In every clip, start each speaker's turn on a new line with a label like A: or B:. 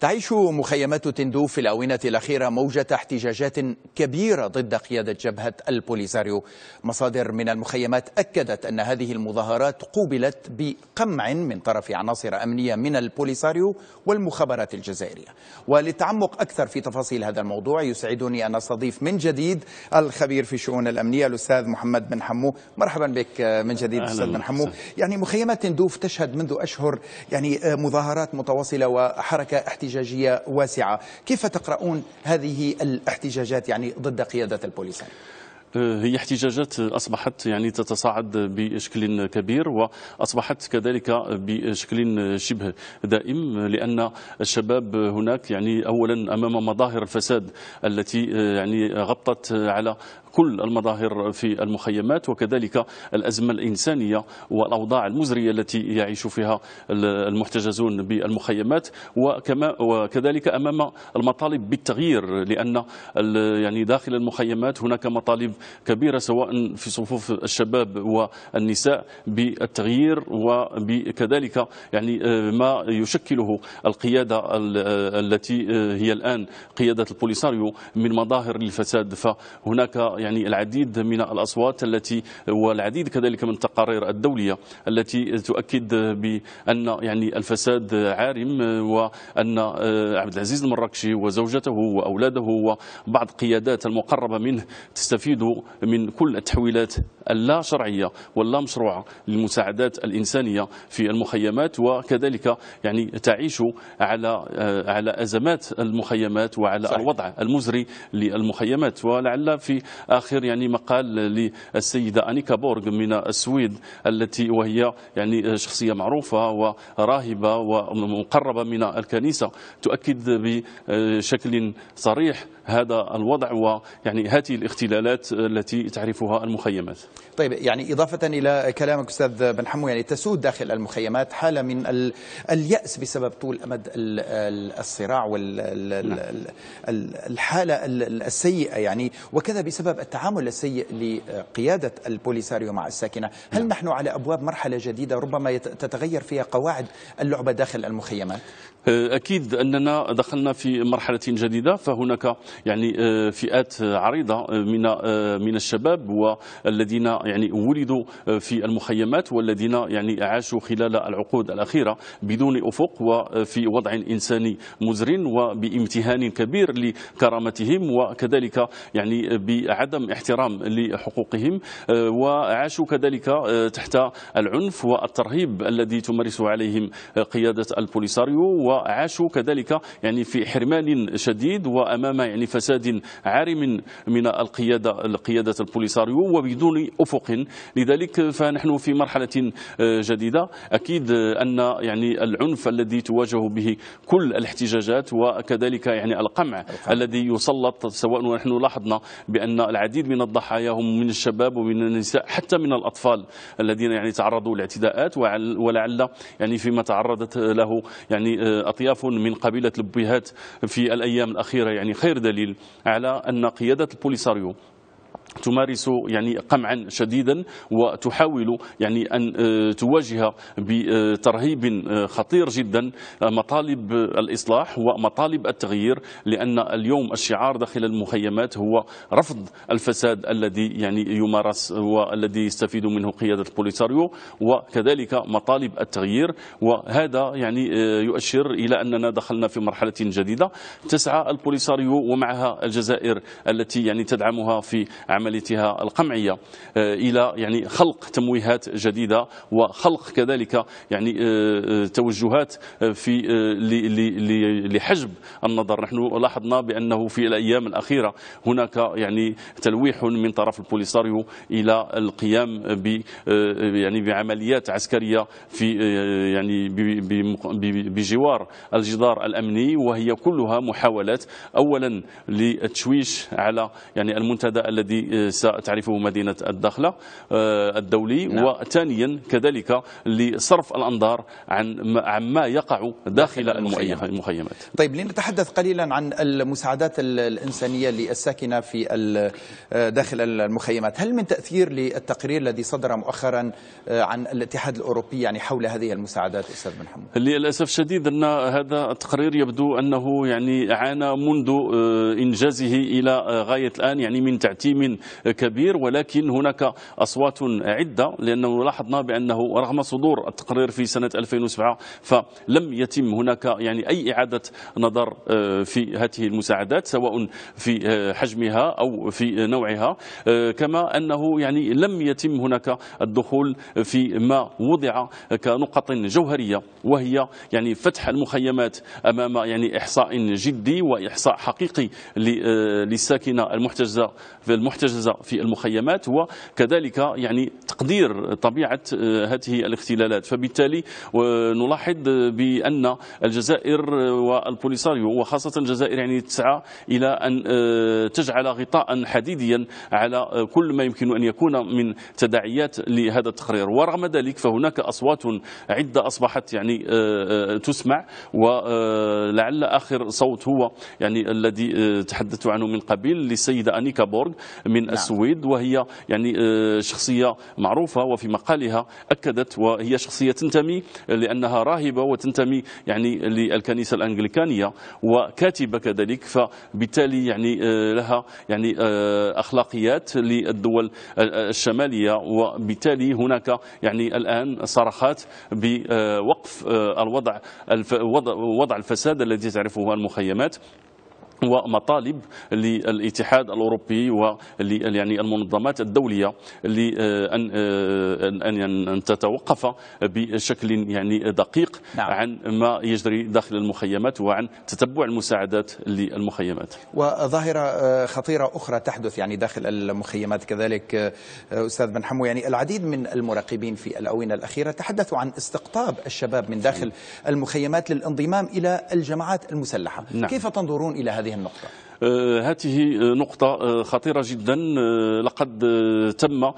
A: تعيش مخيمات تندو في الآونة الأخيرة موجة احتجاجات كبيرة ضد قيادة جبهة البوليزاريو مصادر من المخيمات أكدت أن هذه المظاهرات قوبلت بقمع من طرف عناصر أمنية من البوليساريو والمخابرات الجزائرية وللتعمق أكثر في تفاصيل هذا الموضوع يسعدني أن أستضيف من جديد الخبير في الشؤون الأمنية الأستاذ محمد بن حمو مرحبا بك من جديد أستاذ بن حمو يعني مخيمات تندوف تشهد منذ أشهر يعني آه، مظاهرات متواصلة وحركة احتجاجات احتجاجية واسعة كيف تقرؤون هذه الاحتجاجات يعني ضد قيادة البوليسان؟
B: آه، هي احتجاجات اصبحت يعني تتصاعد بشكل كبير واصبحت كذلك بشكل شبه دائم لان الشباب هناك يعني اولا امام مظاهر الفساد التي آه، يعني غطت على كل المظاهر في المخيمات وكذلك الأزمة الإنسانية والأوضاع المزرية التي يعيش فيها المحتجزون بالمخيمات وكما وكذلك أمام المطالب بالتغيير لأن يعني داخل المخيمات هناك مطالب كبيرة سواء في صفوف الشباب والنساء بالتغيير وكذلك يعني آه، ما يشكله القيادة التي آه، هي الآن قيادة البوليساريو من مظاهر للفساد فهناك يعني العديد من الأصوات التي والعديد كذلك من التقارير الدولية التي تؤكد بأن يعني الفساد عارم وأن آه، عبد العزيز المراكشي وزوجته وأولاده وبعض قيادات المقربة منه تستفيد من كل التحويلات اللا شرعية واللا مشروعة للمساعدات الإنسانية في المخيمات وكذلك يعني تعيش على آه، على أزمات المخيمات وعلى صحيح. الوضع المزري للمخيمات ولعل في آخر يعني مقال للسيدة أنيكا بورغ من السويد التي وهي يعني شخصية معروفة وراهبة ومقربة من الكنيسة تؤكد بشكل صريح هذا الوضع ويعني هذه الاختلالات التي تعرفها المخيمات
A: طيب يعني إضافة إلى كلامك أستاذ بن حمو يعني تسود داخل المخيمات حالة من اليأس بسبب طول أمد الصراع والحالة السيئة يعني وكذا بسبب التعامل السيء لقيادة البوليساريو مع الساكنة هل نعم. نحن على أبواب مرحلة جديدة ربما تتغير فيها قواعد اللعبة داخل المخيمات
B: أه، أكيد أننا دخلنا في مرحلة جديدة فهناك يعني أه، فئات عريضة أه، من من الشباب والذين يعني ولدوا في المخيمات والذين يعني عاشوا خلال العقود الأخيرة بدون أفق وفي وضع إنساني مزر وبامتهان كبير لكرامتهم وكذلك يعني بعدم عدم احترام لحقوقهم آه، وعاشوا كذلك آه، تحت العنف والترهيب الذي تمارسه عليهم آه، قيادة البوليساريو وعاشوا كذلك يعني في حرمان شديد وأمام يعني فساد عارم من القيادة قيادة البوليساريو وبدون أفق لذلك فنحن في مرحلة جديدة أكيد أن يعني العنف الذي تواجه به كل الاحتجاجات وكذلك يعني القمع, القمع. الذي يسلط سواء نحن لاحظنا بأن العديد من الضحايا هم من الشباب ومن النساء حتى من الأطفال الذين يعني تعرضوا لاعتداءات ولعل يعني فيما تعرضت له يعني آه، أطياف من قبيلة البهات في الأيام الأخيرة يعني خير دليل على أن قيادة البوليساريو تمارس يعني قمعا شديدا وتحاول يعني ان آه، تواجه بترهيب آه، خطير جدا آه، مطالب الاصلاح ومطالب التغيير لان اليوم الشعار داخل المخيمات هو رفض الفساد الذي يعني يمارس والذي يستفيد منه قياده البوليساريو وكذلك مطالب التغيير وهذا يعني يؤشر الى اننا دخلنا في مرحله جديده تسعى البوليساريو ومعها الجزائر التي يعني تدعمها في عمليتها القمعية آه، إلى يعني خلق تمويهات جديدة وخلق كذلك يعني آه، آه، توجهات في لحجب النظر نحن لاحظنا بأنه في الأيام الأخيرة هناك يعني تلويح من طرف البوليساريو إلى القيام ب يعني بعمليات عسكرية في يعني بجوار الجدار الأمني وهي كلها محاولات أولا للتشويش على يعني المنتدى الذي الذي آه، ستعرفه مدينة الدخلة آه، الدولي نعم. وثانيا كذلك لصرف الأنظار عن ما يقع داخل المخيمات المخيمات
A: طيب لنتحدث قليلا عن المساعدات الإنسانية للساكنة في آه، داخل المخيمات هل من تأثير للتقرير الذي صدر مؤخرا عن الاتحاد الأوروبي يعني حول هذه المساعدات أستاذ بن حمد
B: للأسف الشديد أن هذا التقرير يبدو أنه يعني عانى منذ إنجازه إلى غاية الآن يعني من تعتيم حجم كبير ولكن هناك أصوات عدة لأنه لاحظنا بأنه رغم صدور التقرير في سنة 2007 فلم يتم هناك يعني أي إعادة نظر آه، في هذه المساعدات سواء في آه، حجمها أو في نوعها آه، كما أنه يعني لم يتم هناك الدخول في ما وضع كنقط جوهرية وهي يعني فتح المخيمات أمام يعني إحصاء جدي وإحصاء حقيقي للساكنة المحتجزة في المحتجزة المحتجزة في المخيمات وكذلك يعني تقدير طبيعة آه، هذه الاختلالات فبالتالي آه، نلاحظ بأن الجزائر آه، والبوليساريو وخاصة الجزائر يعني تسعى إلى أن تجعل غطاء حديديا على كل ما يمكن أن يكون من تداعيات لهذا التقرير ورغم ذلك فهناك أصوات عدة أصبحت يعني تسمع ولعل آخر صوت هو يعني الذي تحدثت عنه من قبل للسيدة أنيكا بورغ من نعم. السويد وهي يعني آه، شخصية معروفة وفي مقالها أكدت وهي شخصية تنتمي لأنها راهبة وتنتمي يعني للكنيسة الأنجليكانية وكاتبة كذلك فبالتالي يعني آه، لها يعني آه، أخلاقيات للدول الشمالية وبالتالي هناك يعني الآن صرخات بوقف الوضع وضع الفساد الذي تعرفه المخيمات ومطالب للاتحاد الاوروبي ول يعني المنظمات الدوليه لان آه، آه، ان ان تتوقف بشكل يعني دقيق نعم. عن ما يجري داخل المخيمات وعن تتبع المساعدات للمخيمات.
A: وظاهره آه، خطيره اخرى تحدث يعني داخل المخيمات كذلك استاذ بن حمو يعني العديد من المراقبين في الاونه الاخيره تحدثوا عن استقطاب الشباب من داخل المخيمات للانضمام الى الجماعات المسلحه. نعم. كيف تنظرون الى هذه هذه النقطة
B: هذه آه، آه، نقطة آه، خطيرة جدا لقد تم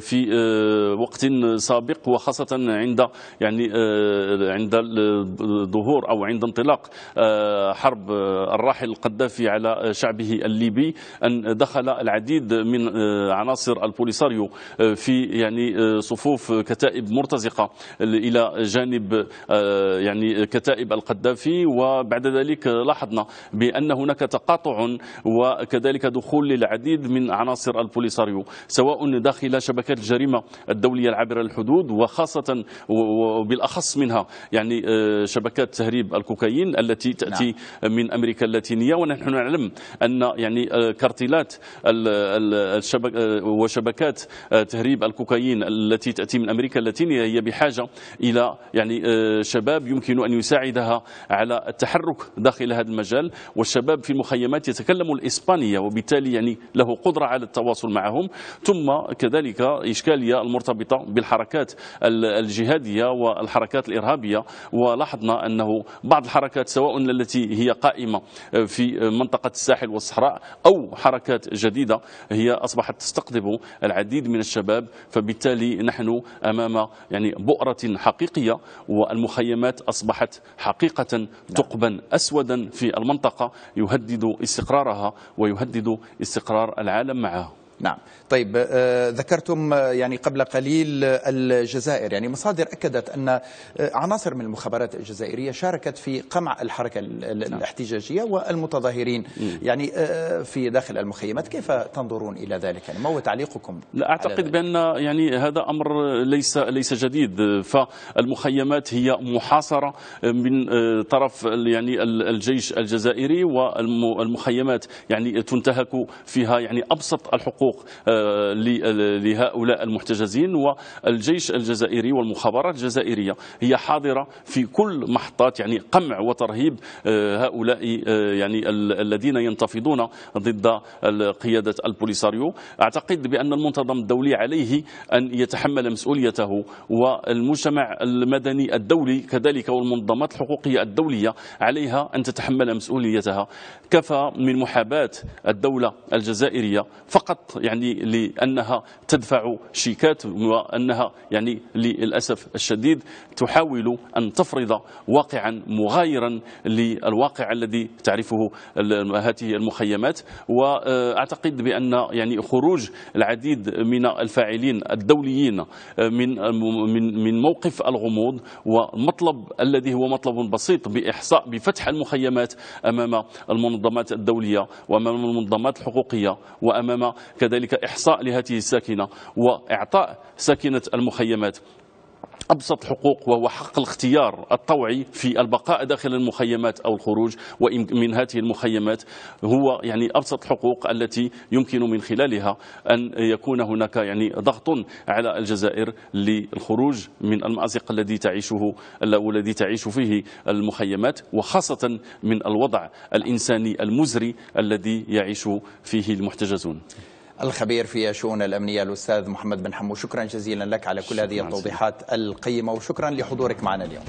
B: في وقت سابق وخاصة عند يعني عند ظهور أو عند انطلاق حرب الراحل القذافي على شعبه الليبي أن دخل العديد من عناصر البوليساريو في يعني صفوف كتائب مرتزقة إلى جانب يعني كتائب القذافي وبعد ذلك لاحظنا بأن هناك تقاطع وكذلك دخول للعديد من عناصر البوليساريو سواء داخل شبكات الجريمة الدولية العابرة للحدود وخاصة وبالأخص منها يعني آه، شبكات تهريب الكوكايين التي تأتي نعم. من أمريكا اللاتينية ونحن نعلم أن يعني آه، كارتيلات الشبك آه، وشبكات تهريب الكوكايين التي تأتي من أمريكا اللاتينية هي بحاجة إلى يعني شباب يمكن أن يساعدها على التحرك داخل هذا المجال والشباب في المخيمات يتكلم الإسبانية وبالتالي يعني له قدرة على التواصل معهم ثم كذلك إشكالية المرتبطة بالحركات الجهادية والحركات الإرهابية ولاحظنا أنه بعض الحركات سواء التي هي قائمة في منطقة الساحل والصحراء أو حركات جديدة هي أصبحت تستقطب العديد من الشباب فبالتالي نحن أمام يعني بؤرة حقيقية والمخيمات أصبحت حقيقة نعم. ثقبا أسودا في المنطقة يهدد استقطاب استقرارها ويهدد استقرار العالم معه نعم
A: طيب آه، ذكرتم آه، يعني قبل قليل آه، الجزائر يعني مصادر أكدت أن عناصر من المخابرات الجزائرية شاركت في قمع الحركة نعم. الاحتجاجية والمتظاهرين يعني في داخل المخيمات كيف تنظرون إلى ذلك يعني ما هو تعليقكم
B: لا أعتقد بأن يعني هذا أمر ليس ليس جديد فالمخيمات هي محاصرة من طرف يعني الجيش الجزائري والمخيمات يعني تنتهك فيها يعني أبسط الحقوق الحقوق آه، لهؤلاء المحتجزين والجيش الجزائري والمخابرات الجزائرية هي حاضرة في كل محطات يعني قمع وترهيب آه، هؤلاء آه، يعني الذين ينتفضون ضد قيادة البوليساريو أعتقد بأن المنتظم الدولي عليه أن يتحمل مسؤوليته والمجتمع المدني الدولي كذلك والمنظمات الحقوقية الدولية عليها أن تتحمل مسؤوليتها كفى من محاباة الدولة الجزائرية فقط يعني لأنها تدفع شيكات وأنها يعني للأسف الشديد تحاول أن تفرض واقعا مغايرا للواقع الذي تعرفه هذه المخيمات وأعتقد بأن يعني خروج العديد من الفاعلين الدوليين من من من موقف الغموض والمطلب الذي هو مطلب بسيط بإحصاء بفتح المخيمات أمام المنظمات الدولية وأمام المنظمات الحقوقية وأمام كذلك إحصاء لهذه الساكنة وإعطاء ساكنة المخيمات أبسط حقوق وهو حق الاختيار الطوعي في البقاء داخل المخيمات أو الخروج من هذه المخيمات هو يعني أبسط حقوق التي يمكن من خلالها أن يكون هناك يعني ضغط على الجزائر للخروج من المأزق الذي تعيشه الذي تعيش فيه المخيمات وخاصة من الوضع الإنساني المزري الذي يعيش فيه المحتجزون
A: الخبير في شؤون الأمنية الأستاذ محمد بن حمو شكرا جزيلا لك على كل هذه التوضيحات القيمة وشكرا لحضورك معنا اليوم